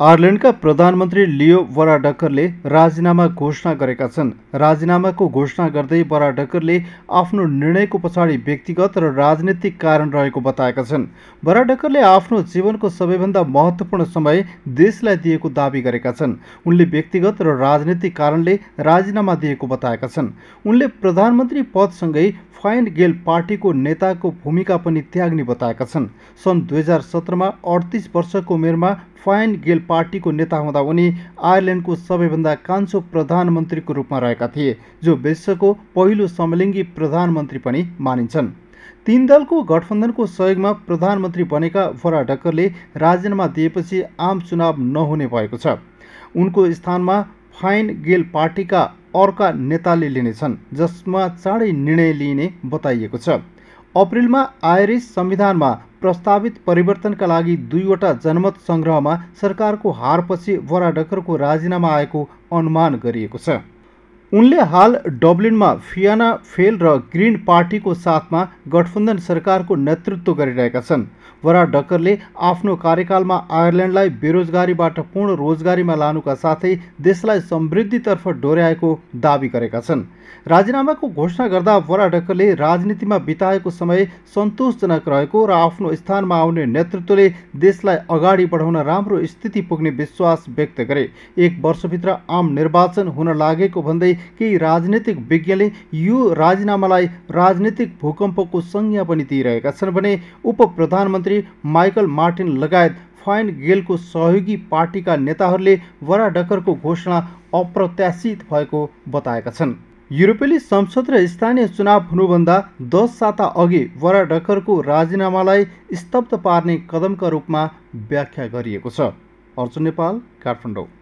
आयरल्यान्डका प्रधानमन्त्री लियो बराडक्करले राजीनामा घोषणा गरेका छन् राजीनामाको घोषणा गर्दै बराडकरले आफ्नो निर्णयको पछाडि व्यक्तिगत र राजनीतिक कारण रहेको बताएका छन् बराडकरले आफ्नो जीवनको सबैभन्दा महत्त्वपूर्ण समय देशलाई दिएको दावी गरेका छन् उनले व्यक्तिगत र राजनीतिक कारणले राजीनामा दिएको बताएका छन् उनले प्रधानमन्त्री पदसँगै फाइन गेल पार्टीको नेताको भूमिका पनि त्याग्ने बताएका छन् सन् दुई हजार सत्रमा अडतिस वर्षको उमेरमा फाइन गेल पार्टीको नेता हुँदा उनी आयरल्यान्डको सबैभन्दा कान्छो प्रधानमन्त्रीको रूपमा रहेका थिए जो विश्वको पहिलो समलिङ्गी प्रधानमन्त्री पनि मानिन्छन् तीन दलको गठबन्धनको सहयोगमा प्रधानमन्त्री बनेका भरा डक्करले राजीनामा दिएपछि आम चुनाव नहुने भएको छ उनको स्थानमा फाइन गेल पार्टीका अर्का नेताले लिनेछन् जसमा चाँडै निर्णय लिइने बताइएको छ अप्रेलमा आयरिस संविधानमा प्रस्तावित परिवर्तनका लागि दुईवटा जनमत सङ्ग्रहमा सरकारको हारपछि वराडकरको राजीनामा आएको अनुमान गरिएको छ उनले हाल डब्लिनमा फियाना फेल र ग्रिन पार्टीको साथमा गठबन्धन सरकारको नेतृत्व गरिरहेका छन् वरा डक्करले आफ्नो कार्यकालमा आयरल्यान्डलाई बेरोजगारीबाट पूर्ण रोजगारीमा लानुका साथै देशलाई समृद्धितर्फ डोर्याएको दावी गरेका छन् राजीनामाको घोषणा गर्दा वरा डक्करले राजनीतिमा बिताएको समय सन्तोषजनक रहेको र आफ्नो स्थानमा आउने नेतृत्वले देशलाई अगाडि बढाउन राम्रो स्थिति पुग्ने विश्वास व्यक्त गरे एक वर्षभित्र आम निर्वाचन हुन लागेको भन्दै केही राजनैतिक विज्ञले यो राजीनामालाई राजनीतिक भूकम्पको संज्ञा पनि दिइरहेका छन् भने उप प्रधानमन्त्री माइकल मार्टिन लगायत फाइन गेलको सहयोगी पार्टीका नेताहरूले वराडकरको घोषणा अप्रत्याशित भएको बताएका छन् युरोपेली संसद र स्थानीय चुनाव हुनुभन्दा दस साता अघि वराडकरको राजीनामालाई स्तब्ध पार्ने कदमका रूपमा व्याख्या गरिएको छ अर्जुन नेपाल काठमाडौँ